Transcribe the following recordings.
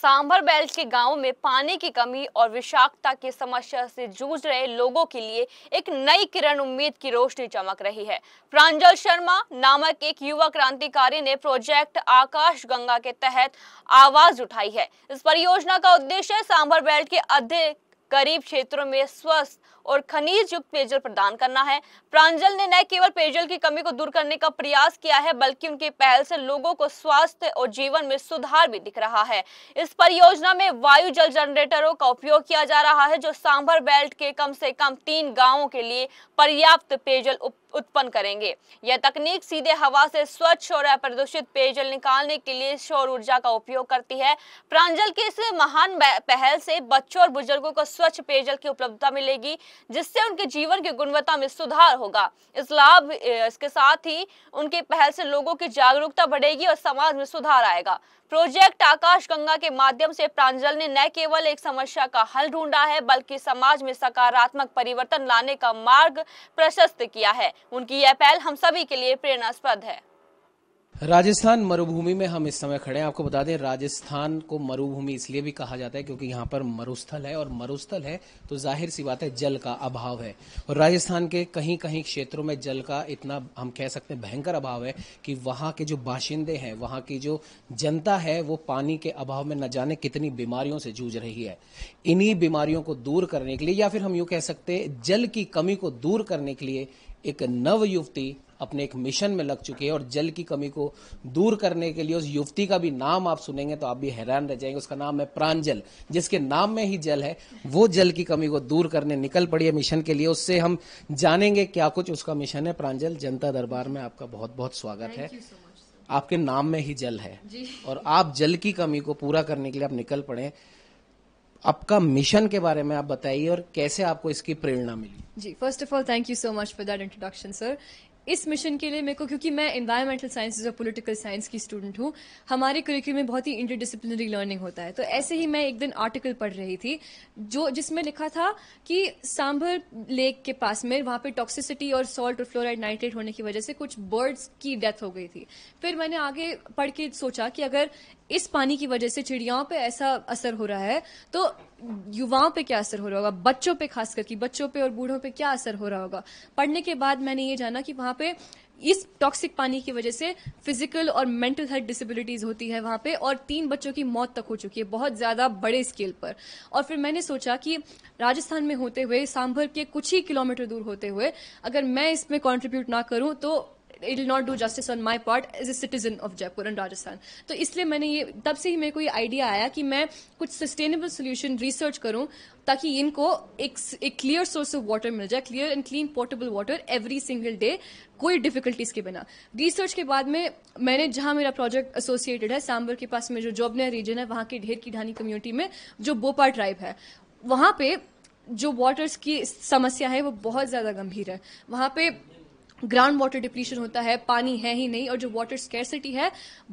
Sambar belt के गांव में पानी की कमी और विषाक्तता की समस्या से जूझ रहे लोगों के लिए एक नई किरण उम्मीद की रोशनी चमक रही है प्रांजल शर्मा नामक एक युवा क्रांतिकारी ने प्रोजेक्ट आकाश गंगा के तहत आवाज उठाई है इस परियोजना का उद्देश्य सांभर बेल्ट के अधिक गरीब क्षेत्रों में स्वस्थ और खनिज युक्त पेयजल प्रदान करना है प्रांजल ने न केवल पेयजल की कमी को दूर करने का प्रयास किया है बल्कि उनकी पहल से लोगों को स्वास्थ्य और जीवन में सुधार भी दिख रहा है इस परियोजना में वायु जल जनरेटरों का उपयोग किया जा रहा है जो सांभर बेल्ट के कम से कम तीन गाँवों के लिए पर्याप्त पेयजल उत्पन्न करेंगे यह तकनीक सीधे हवा से स्वच्छ और अप्रदूषित पेयजल निकालने के लिए सौर ऊर्जा का उपयोग करती है प्रांजल के इस महान पहल से बच्चों और बुजुर्गों को स्वच्छ पेयजल की उपलब्धता मिलेगी जिससे उनके जीवन की गुणवत्ता में सुधार होगा इस लाभ इसके साथ ही उनकी पहल से लोगों की जागरूकता बढ़ेगी और समाज में सुधार आएगा प्रोजेक्ट आकाश गंगा के माध्यम से प्रांजल ने न केवल एक समस्या का हल ढूंढा है बल्कि समाज में सकारात्मक परिवर्तन लाने का मार्ग प्रशस्त किया है उनकी यह पहल हम सभी के लिए प्रेरणास्पद है राजस्थान मरुभूमि में हम इस समय खड़े हैं आपको बता दें राजस्थान को मरुभूमि इसलिए भी कहा जाता है क्योंकि यहाँ पर मरुस्थल है और मरुस्थल है तो जाहिर सी बात है जल का अभाव है और राजस्थान के कहीं कहीं क्षेत्रों में जल का इतना हम कह सकते हैं भयंकर अभाव है कि वहाँ के जो बाशिंदे हैं वहाँ की जो जनता है वो पानी के अभाव में न जाने कितनी बीमारियों से जूझ रही है इन्हीं बीमारियों को दूर करने के लिए या फिर हम यूँ कह सकते जल की कमी को दूर करने के लिए एक नव युवती अपने एक मिशन में लग चुके हैं और जल की कमी को दूर करने के लिए उस युवती का भी नाम आप सुनेंगे तो आप भी हैरान रह जाएंगे उसका नाम है प्रांजल जिसके नाम में ही जल है वो जल की कमी को दूर करने निकल पड़ी है मिशन के लिए उससे हम जानेंगे क्या कुछ उसका मिशन है प्रांजल जनता दरबार में आपका बहुत बहुत स्वागत है आपके नाम में ही जल है और आप जल की कमी को पूरा करने के लिए आप निकल पड़े आपका मिशन के बारे में आप बताइए और कैसे आपको इसकी प्रेरणा मिली ji first of all thank you so much for that introduction sir इस मिशन के लिए मेरे को क्योंकि मैं इन्वायरमेंटल साइंसेज और पॉलिटिकल साइंस की स्टूडेंट हूँ हमारे करिकुलम में बहुत ही इंटरडिसिप्लिनरी लर्निंग होता है तो ऐसे ही मैं एक दिन आर्टिकल पढ़ रही थी जो जिसमें लिखा था कि सांभर लेक के पास में वहाँ पे टॉक्सिसिटी और सॉल्ट और फ्लोराइड नाइट्रेट होने की वजह से कुछ बर्ड्स की डेथ हो गई थी फिर मैंने आगे पढ़ के सोचा कि अगर इस पानी की वजह से चिड़ियाओं पे ऐसा असर हो रहा है तो युवाओं पे क्या असर हो रहा होगा बच्चों पे खास करके बच्चों पे और बूढ़ों पे क्या असर हो रहा होगा पढ़ने के बाद मैंने ये जाना कि वहाँ पे इस टॉक्सिक पानी की वजह से फिजिकल और मेंटल हेल्थ डिसेबिलिटीज होती है वहाँ पे और तीन बच्चों की मौत तक हो चुकी है बहुत ज़्यादा बड़े स्केल पर और फिर मैंने सोचा कि राजस्थान में होते हुए सांभर के कुछ ही किलोमीटर दूर होते हुए अगर मैं इसमें कॉन्ट्रीब्यूट ना करूँ तो it will not do justice on my part as a citizen of Jaipur and Rajasthan तो इसलिए मैंने ये तब से ही मेरे को ये आइडिया आया कि मैं कुछ सस्टेनेबल सोल्यूशन रिसर्च करूँ ताकि इनको एक एक क्लियर सोर्स ऑफ वाटर मिल जाए clear and clean portable water every single day कोई डिफिकल्टीज के बिना रिसर्च के बाद में मैंने जहां मेरा प्रोजेक्ट एसोसिएटेड है सांबर के पास में जो जोबनिया रीजन है वहां के ढेर की ढानी कम्युनिटी में जो बोपा ट्राइब है वहां पे जो वाटर्स की समस्या है वो बहुत ज्यादा गंभीर है वहां पे ग्राउंड वाटर डिप्लीशन होता है पानी है ही नहीं और जो वाटर स्केरसिटी है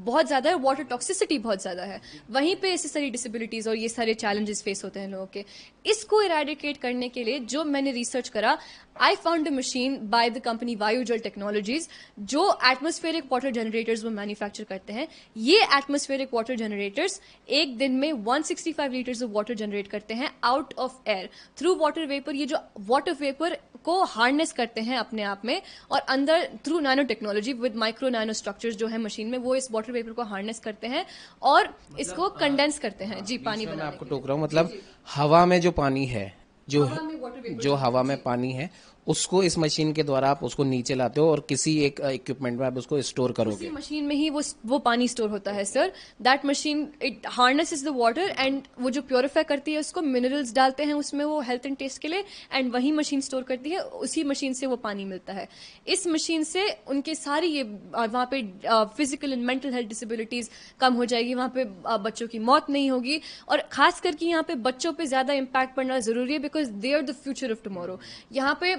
बहुत ज़्यादा है वाटर टॉक्सिसिटी बहुत ज़्यादा है वहीं पे ऐसी सारी डिसेबिलिटीज़ और ये सारे चैलेंजेस फेस होते हैं लोगों के इसको इराडिकेट करने के लिए जो मैंने रिसर्च करा I found a machine by the company Vayujal technologies जो एटमोस्फेरिक वाटर जनरेटर्स वो मैन्युफैक्चर करते हैं ये एटमोस्फेरिक वाटर जनरेटर्स एक दिन में 165 लीटर्स ऑफ वाटर जनरेट करते हैं out of air through water vapour ये जो वाटर वेपर को हार्नेस करते हैं अपने आप में और और अंदर through nano technology with micro nano structure जो है मशीन में वो इस वाटर पेपर को हार्नेस करते हैं और मतलब इसको कंडेंस करते हैं जी पानी बना आपको टोक रहा हूँ मतलब हवा में जो पानी है जो जो हवा में पानी है उसको इस मशीन के द्वारा आप उसको नीचे लाते हो और किसी एक इक्विपमेंट में आप उसको स्टोर करोगे मशीन में ही वो वो पानी स्टोर होता है sir that machine it harness is the water and वो जो प्योरीफाई करती है उसको मिनरल्स डालते हैं उसमें वो हेल्थ एंड टेस्ट के लिए एंड वही मशीन स्टोर करती है उसी मशीन से वो पानी मिलता है इस मशीन से उनके सारी ये वहाँ पे physical and mental health disabilities कम हो जाएगी वहाँ पे बच्चों की मौत नहीं होगी और खास करके यहाँ पे बच्चों पे ज्यादा इम्पैक्ट पड़ना जरूरी है because they are the future of tomorrow यहाँ पे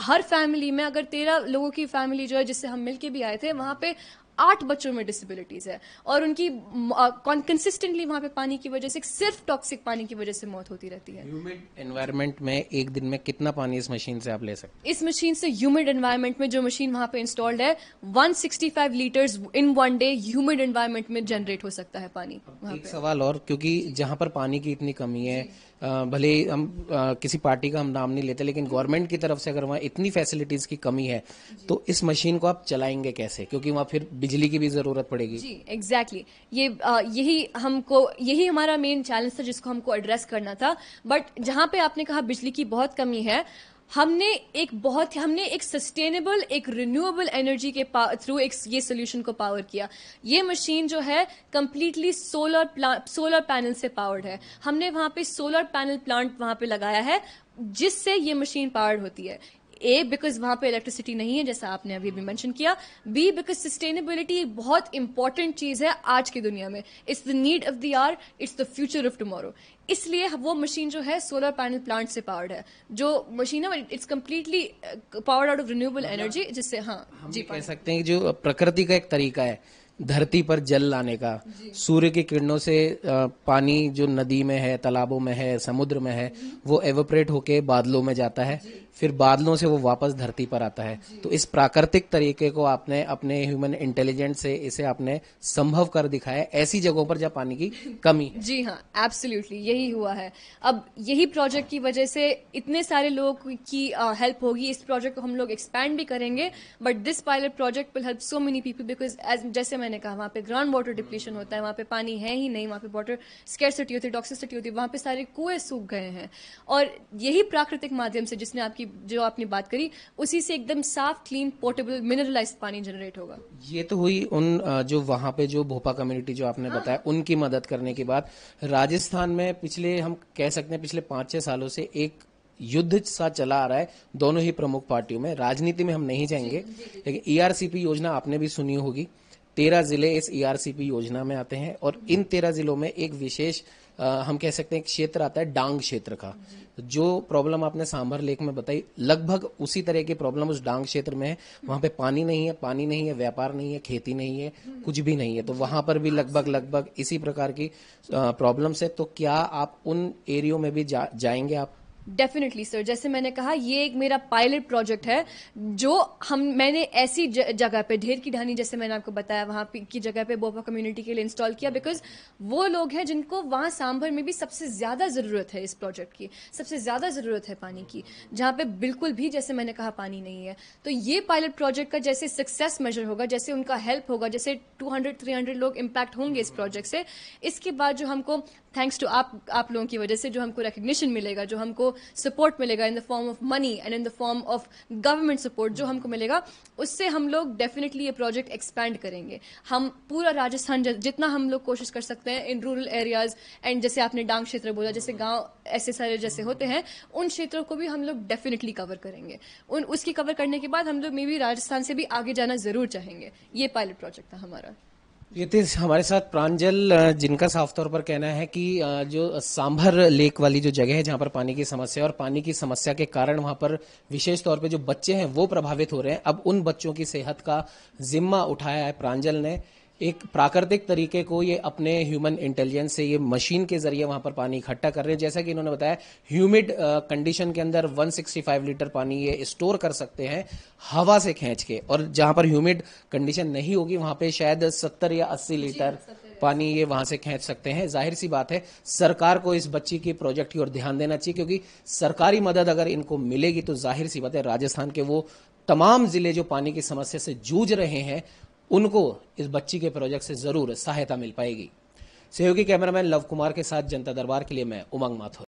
हर फैमिली में अगर तेरह लोगों की फैमिली जो है जिससे हम मिलके भी आए थे वहाँ पे आठ बच्चों में डिसेबिलिटीज है और उनकी कंसिस्टेंटली वहां पे पानी की वजह से सिर्फ टॉक्सिक पानी की वजह से मौत होती रहती है ह्यूमिड एनवायरमेंट में एक दिन में कितना पानी इस मशीन से आप ले सकते इस मशीन से ह्यूमिड एनवायरमेंट में जो मशीन वहां पे इंस्टॉल्ड है 165 litres in one day humid environment में जनरेट हो सकता है पानी एक सवाल और क्योंकि जहां पर पानी की इतनी कमी है भले हम किसी पार्टी का हम नाम नहीं लेते लेकिन गवर्नमेंट की तरफ से अगर वहां इतनी फैसिलिटीज की कमी है तो इस मशीन को आप चलाएंगे कैसे क्योंकि वहां फिर बिजली की भी जरूरत पड़ेगी जी एग्जैक्टली exactly. ये यही हमको यही हमारा मेन चैलेंज था जिसको हमको एड्रेस करना था बट जहाँ पे आपने कहा बिजली की बहुत कमी है हमने एक बहुत हमने एक सस्टेनेबल एक रिन्यूएबल एनर्जी के थ्रू एक ये सोल्यूशन को पावर किया ये मशीन जो है कम्प्लीटली सोलर सोलर पैनल से पावर्ड है हमने वहां पे सोलर पैनल प्लांट वहां पे लगाया है जिससे ये मशीन पावर्ड होती है ए बिकॉज वहां पे इलेक्ट्रिसिटी नहीं है जैसा आपने अभी भी मेंशन किया बी बिकॉज सस्टेनेबिलिटी बहुत इंपॉर्टेंट चीज है आज की दुनिया में it's the need of the are it's the future of tomorrow इसलिए वो मशीन जो है सोलर पैनल प्लांट से पावर्ड है जो मशीन है it's completely powered out of renewable energy जिससे हाँ हम जी कह सकते हैं जो प्रकृति का एक तरीका है धरती पर जल लाने का सूर्य की किरणों से पानी जो नदी में है तालाबों में है समुद्र में है वो एवोपरेट होके बादलों में जाता है फिर बादलों से वो वापस धरती पर आता है तो इस प्राकृतिक तरीके को आपने अपने ह्यूमन इंटेलिजेंट से इसे आपने संभव कर दिखाया ऐसी जगहों पर जहाँ पानी की कमी है जी हाँ एब्सोल्युटली यही हुआ है अब यही प्रोजेक्ट की वजह से इतने सारे लोग की हेल्प होगी इस प्रोजेक्ट को हम लोग एक्सपैंड भी करेंगे but this pilot project will help so many people because as जैसे मैंने कहा वहाँ पे ग्राउंड वाटर डिप्लीशन होता है वहाँ पे पानी है ही नहीं वहाँ पे वाटर स्केरसिटी होती है टॉक्सिसिटी होती है वहाँ पे सारे कुएं सूख गए हैं और यही प्राकृतिक माध्यम से जिसने आपकी की जो आपने बात करी उसी से एकदम साफ क्लीन पोर्टेबल मिनरलाइज पानी जनरेट होगा ये तो हुई उन जो वहाँ पे जो भोपा कम्युनिटी जो आपने हाँ। बताया उनकी मदद करने के बाद राजस्थान में पिछले हम कह सकते हैं पिछले पांच छह सालों से एक युद्ध सा चला आ रहा है दोनों ही प्रमुख पार्टियों में राजनीति में हम नहीं जाएंगे लेकिन ईआरसीपी e योजना आपने भी सुनी होगी तेरह जिले इस ईआरसीपी e योजना में आते हैं और इन तेरह जिलों में एक विशेष हम कह सकते हैं एक क्षेत्र आता है डांग क्षेत्र का जो प्रॉब्लम आपने सांभर लेक में बताई लगभग उसी तरह की प्रॉब्लम उस डांग क्षेत्र में है वहां पे पानी नहीं है पानी नहीं है व्यापार नहीं है खेती नहीं है कुछ भी नहीं है तो वहां पर भी लगभग लगभग इसी प्रकार की प्रॉब्लम्स है तो क्या आप उन एरियो में भी जा, जाएंगे आप डेफिनेटली सर जैसे मैंने कहा ये एक मेरा पायलट प्रोजेक्ट है जो हम मैंने ऐसी जगह पे ढेर की ढानी जैसे मैंने आपको बताया वहाँ की जगह पे बोपा कम्युनिटी के लिए इंस्टॉल किया बिकॉज वो लोग हैं जिनको वहाँ सांभर में भी सबसे ज़्यादा ज़रूरत है इस प्रोजेक्ट की सबसे ज़्यादा ज़रूरत है पानी की जहाँ पे बिल्कुल भी जैसे मैंने कहा पानी नहीं है तो ये पायलट प्रोजेक्ट का जैसे सक्सेस मेजर होगा जैसे उनका हेल्प होगा जैसे टू हंड्रेड थ्री हंड्रेड लोग इम्पैक्ट होंगे इस प्रोजेक्ट से इसके बाद जो हमको थैंक्स टू आप आप लोगों की वजह से जो हमको रिकग्निशन मिलेगा जो हमको सपोर्ट मिलेगा in the form of money and in the form of government support जो हमको मिलेगा उससे हम लोग डेफिनेटली ये प्रोजेक्ट एक्सपैंड करेंगे हम पूरा राजस्थान जितना हम लोग कोशिश कर सकते हैं इन रूरल एरियाज एंड जैसे आपने डांग क्षेत्र बोला जैसे गांव ऐसे सारे जैसे होते हैं उन क्षेत्रों को भी हम लोग डेफिनेटली कवर करेंगे उन उसकी कवर करने के बाद हम लोग मे बी राजस्थान से भी आगे जाना जरूर चाहेंगे ये पायलट प्रोजेक्ट था हमारा ये तो हमारे साथ प्रांजल जिनका साफ तौर पर कहना है कि जो सांभर लेक वाली जो जगह है जहां पर पानी की समस्या और पानी की समस्या के कारण वहां पर विशेष तौर पे जो बच्चे हैं वो प्रभावित हो रहे हैं अब उन बच्चों की सेहत का जिम्मा उठाया है प्रांजल ने एक प्राकृतिक तरीके को ये अपने ह्यूमन इंटेलिजेंस से ये मशीन के जरिए वहां पर पानी इकट्ठा कर रहे हैं जैसा कि इन्होंने बताया ह्यूमिड कंडीशन uh, के अंदर 165 लीटर पानी ये स्टोर कर सकते हैं हवा से खींच के और जहां पर ह्यूमिड कंडीशन नहीं होगी वहां पे शायद 70 या 80 लीटर पानी ये वहां से खींच सकते हैं जाहिर सी बात है सरकार को इस बच्ची की प्रोजेक्ट की ओर ध्यान देना चाहिए क्योंकि सरकारी मदद अगर इनको मिलेगी तो जाहिर सी बात है राजस्थान के वो तमाम जिले जो पानी की समस्या से जूझ रहे हैं उनको इस बच्ची के प्रोजेक्ट से जरूर सहायता मिल पाएगी सहयोगी कैमरामैन लव कुमार के साथ जनता दरबार के लिए मैं उमंग माथुर